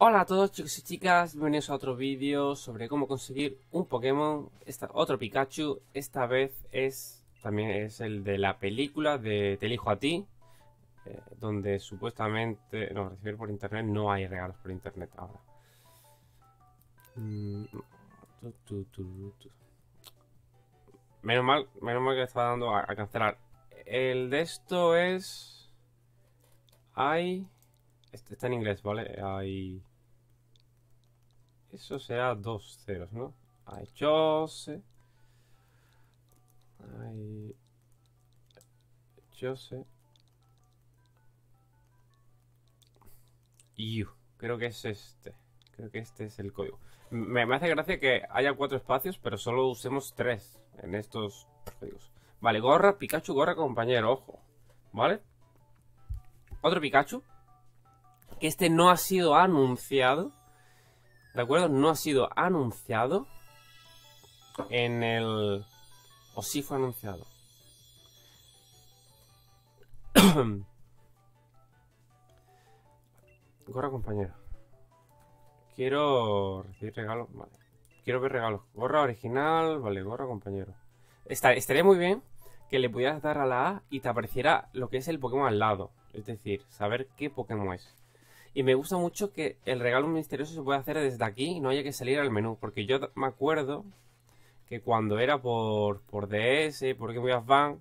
Hola a todos chicos y chicas, bienvenidos a otro vídeo sobre cómo conseguir un Pokémon, otro Pikachu, esta vez es también es el de la película de Te elijo a ti, eh, donde supuestamente, no, recibir por internet, no hay regalos por internet ahora. Mm, menos mal, menos mal que está dando a, a cancelar. El de esto es... Hay... Este está en inglés, ¿vale? Hay... Eso será dos ceros, ¿no? Hay... chose... Hay... Chose... Y... Creo que es este. Creo que este es el código. Me, me hace gracia que haya cuatro espacios, pero solo usemos tres en estos códigos. Vale, gorra, Pikachu, gorra, compañero, ojo. ¿Vale? Otro Pikachu que este no ha sido anunciado. ¿De acuerdo? No ha sido anunciado en el... O sí fue anunciado. Gorra compañero. Quiero recibir regalos. Vale. Quiero ver regalos. Gorra original. Vale, gorra compañero. estaría muy bien que le pudieras dar a la A y te apareciera lo que es el Pokémon al lado. Es decir, saber qué Pokémon es. Y me gusta mucho que el regalo misterioso se puede hacer desde aquí y no haya que salir al menú. Porque yo me acuerdo que cuando era por, DS, por Game Boy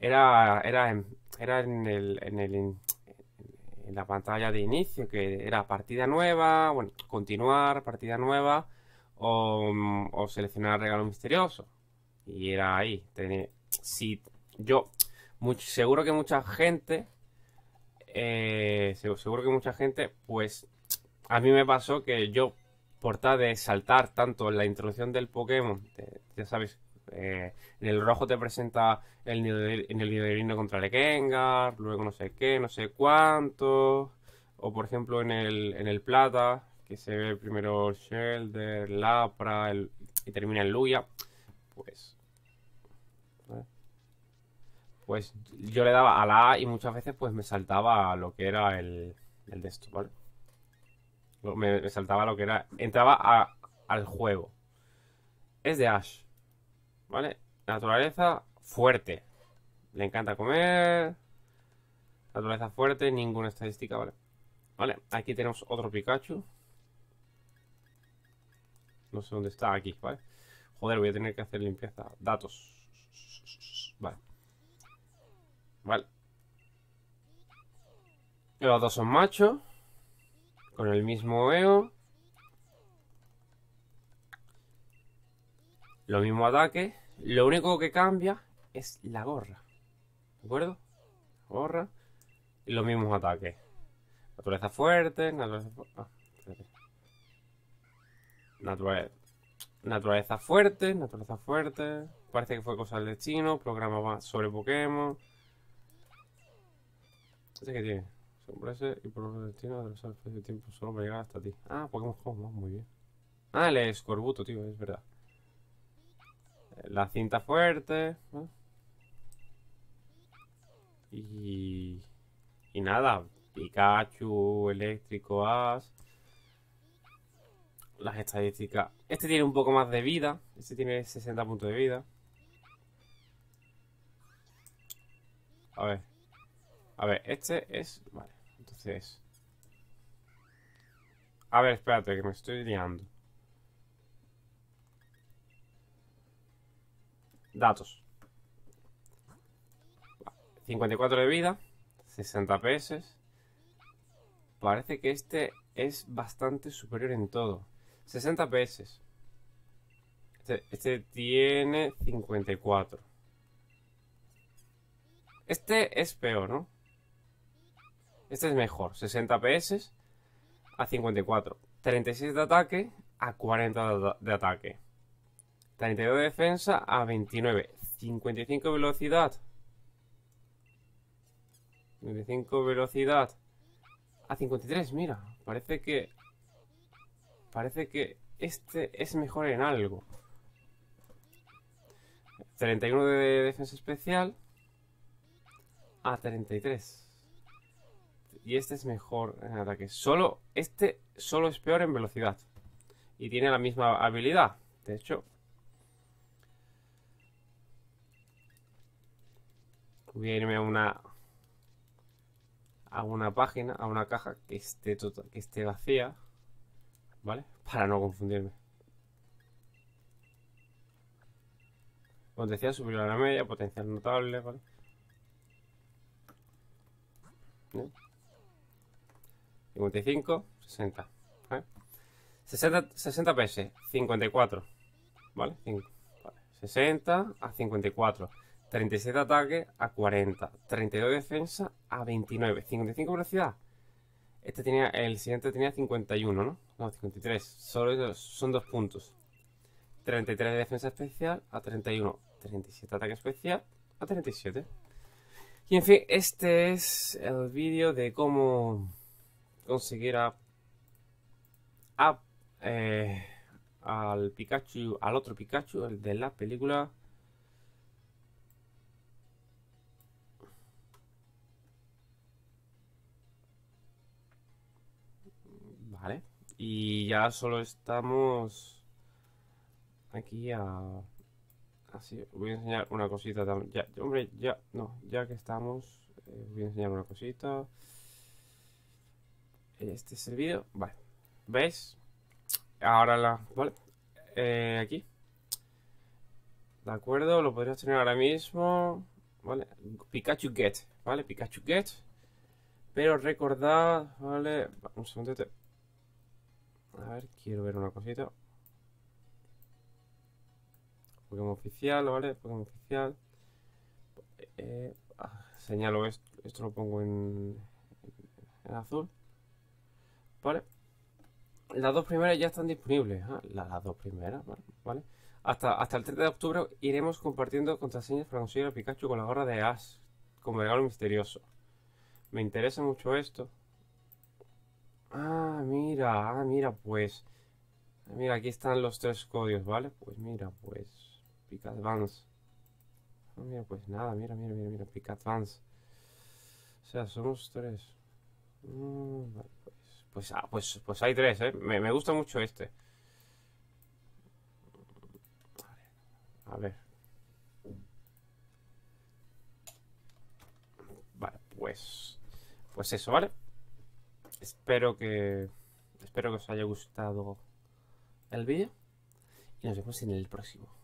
era, era, en, era en, el, en, el, en, la pantalla de inicio, que era partida nueva, bueno, continuar, partida nueva, o, seleccionar regalo misterioso. Y era ahí. Tenía, si yo, seguro que mucha gente eh, seguro que mucha gente, pues a mí me pasó que yo, por tal de saltar tanto en la introducción del Pokémon, ya sabes, eh, en el rojo te presenta el Nidorino contra Lekengar, luego no sé qué, no sé cuánto, o por ejemplo en el, en el plata, que se ve primero Shelder, Lapra el, y termina en Luya, pues pues yo le daba a la A y muchas veces pues me saltaba lo que era el, el de esto, ¿vale? Me, saltaba lo que era, entraba al juego. Es de Ash, ¿vale? Naturaleza fuerte. Le encanta comer. Naturaleza fuerte, ninguna estadística, ¿vale? Vale, aquí tenemos otro Pikachu. No sé dónde está, aquí, ¿vale? Joder, voy a tener que hacer limpieza. Datos. Vale. Vale. Los dos son machos. Con el mismo EO. Lo mismo ataque. Lo único que cambia es la gorra. ¿De acuerdo? Gorra. Y los mismos ataques. Naturaleza fuerte, naturaleza fuerte. Ah, naturaleza. fuerte, naturaleza fuerte. Parece que fue cosa del destino. Programa sobre Pokémon. Este que tiene. Sorpresa y por los destinos de los alfes de tiempo solo para llegar hasta ti. Ah, Pokémon Home, muy bien. Ah, el escorbuto, tío, es verdad. La cinta fuerte. Y. Y nada. Pikachu, eléctrico, as. Las estadísticas. Este tiene un poco más de vida. Este tiene 60 puntos de vida. A ver. A ver, este es... Vale, entonces... A ver, espérate, que me estoy liando. Datos. 54 de vida, 60 PS. Parece que este es bastante superior en todo. 60 PS. Este, este tiene 54. Este es peor, ¿no? Este es mejor, 60 PS a 54, 36 de ataque a 40 de ataque, 32 de defensa a 29, 55 velocidad, 55 velocidad a 53, mira, parece que parece que este es mejor en algo. 31 de defensa especial a 33. Y este es mejor en ataque. Solo, este solo es peor en velocidad. Y tiene la misma habilidad. De hecho. Voy a irme a una... A una página, a una caja que esté, tota, que esté vacía. ¿Vale? Para no confundirme. decía superior a la media, potencial notable, ¿vale? ¿Eh? 55, 60. 60, 60 PS, 54. ¿Vale? 60 a 54. 37 de ataque a 40. 32 de defensa a 29. 55 velocidad. Este tenía, el siguiente tenía 51, ¿no? No, 53. son dos puntos. 33 de defensa especial a 31. 37 de ataque especial a 37. Y en fin, este es el vídeo de cómo conseguir a, eh, al Pikachu, al otro Pikachu, el de la película. Vale, y ya solo estamos aquí a así voy a enseñar una cosita ya, hombre ya no ya que estamos eh, voy a enseñar una cosita este es el vídeo. Vale. ¿Veis? Ahora la... Vale. Eh, aquí. De acuerdo, lo podrías tener ahora mismo. Vale. Pikachu Get. Vale, Pikachu Get. Pero recordad... Vale. Un segundito. A ver, quiero ver una cosita. Pokémon oficial, ¿vale? Pokémon oficial. Eh, ah, señalo esto, esto lo pongo en, en azul. ¿vale? Las dos primeras ya están disponibles, ¿eh? las, dos primeras, ¿vale? Hasta, hasta el 30 de octubre iremos compartiendo contraseñas para conseguir a Pikachu con la gorra de Ash, como regalo misterioso. Me interesa mucho esto. Ah, mira, ah, mira, pues... Mira, aquí están los tres códigos, ¿vale? Pues mira, pues... Pica Advance. Ah, mira, pues nada, mira, mira, mira, mira, O sea, somos tres. Mm, vale. Pues, ah, pues, pues hay tres, ¿eh? Me, me gusta mucho este. A ver. Vale, pues... Pues eso, ¿vale? Espero que... Espero que os haya gustado el vídeo. Y nos vemos en el próximo.